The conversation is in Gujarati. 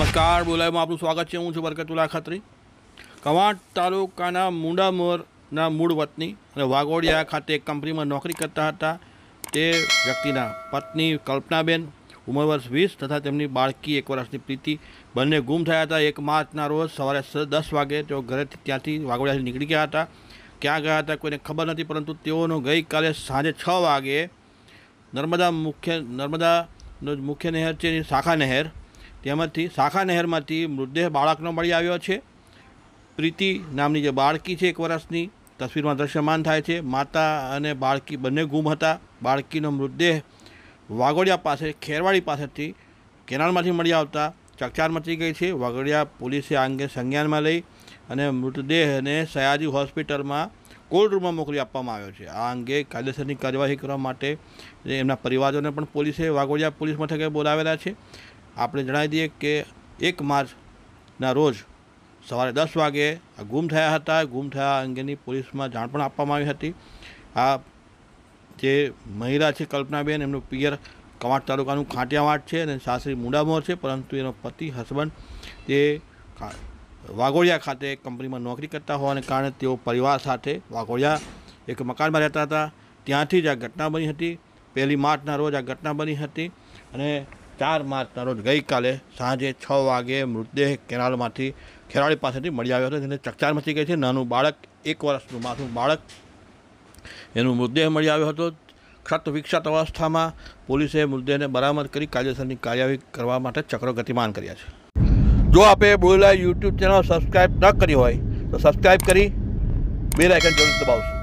નમસ્કાર બોલાયમાં આપનું સ્વાગત છે હું છું બરકતુલા ખત્રી કવાંટ તાલુકાના મુંડામોરના મૂળ વતની અને વાઘોડિયા ખાતે એક કંપનીમાં નોકરી કરતા હતા તે વ્યક્તિના પત્ની કલ્પનાબેન ઉંમર વર્ષ વીસ તથા તેમની બાળકી એક વર્ષની પ્રીતિ બંને ગુમ થયા હતા એક માર્ચના રોજ સવારે દસ વાગે તેઓ ઘરેથી ત્યાંથી વાઘોડિયાથી નીકળી ગયા હતા ક્યાં ગયા હતા કોઈને ખબર નથી પરંતુ તેઓનો ગઈકાલે સાંજે છ વાગે નર્મદા મુખ્ય નર્મદાનો મુખ્ય નહેર છે એની શાખા નહેર તેમાંથી શાખા નહેરમાંથી મૃતદેહ બાળકનો મળી આવ્યો છે પ્રીતિ નામની જે બાળકી છે એક વર્ષની તસવીરમાં દ્રશ્યમાન થાય છે માતા અને બાળકી બંને ગુમ હતા બાળકીનો મૃતદેહ વાગોડિયા પાસે ખેરવાડી પાસેથી કેનાલમાંથી મળી આવતા ચકચાર મચી ગઈ છે વાગોડિયા પોલીસે આ અંગે સંજ્ઞાનમાં લઈ અને મૃતદેહને સયાજી હોસ્પિટલમાં કોલ્ડ રૂમમાં મોકલી આપવામાં આવ્યો છે આ અંગે કાયદેસરની કાર્યવાહી કરવા માટે એમના પરિવારજોને પણ પોલીસે વાગોડિયા પોલીસ મથકે બોલાવેલા છે આપણે જણાવી દઈએ કે એક માર્ચના રોજ સવારે દસ વાગે આ ગુમ થયા હતા ગુમ થયા અંગેની પોલીસમાં જાણ પણ આપવામાં આવી હતી આ જે મહિલા છે કલ્પનાબેન એમનું પિયર કવાંટ તાલુકાનું ખાંટિયાવાટ છે અને સાસરી મુંડામોર છે પરંતુ એનો પતિ હસબન્ડ તે વાઘોડિયા ખાતે કંપનીમાં નોકરી કરતા હોવાને કારણે તેઓ પરિવાર સાથે વાઘોડિયા એક મકાનમાં રહેતા હતા ત્યાંથી જ આ ઘટના બની હતી પહેલી માર્ચના રોજ આ ઘટના બની હતી અને ચાર માર્ચના રોજ ગઈકાલે સાંજે છ વાગે મૃતદેહ કેનાલમાંથી ખેરાળી પાસેથી મળી આવ્યો હતો જેને ચકચાર મચી ગઈ છે નાનું બાળક એક વર્ષનું માથું બાળક એનું મૃતદેહ મળી આવ્યો હતો ક્ષત વિક્ષત અવસ્થામાં પોલીસે મૃતદેહને બરામદ કરી કાયદેસરની કાર્યવાહી કરવા માટે ચક્ર ગતિમાન કર્યા છે જો આપે બોલા યુટ્યુબ ચેનલ સબસ્ક્રાઈબ ન કરી હોય તો સબસ્ક્રાઈબ કરી બે આઇકન જરૂર દબાવશો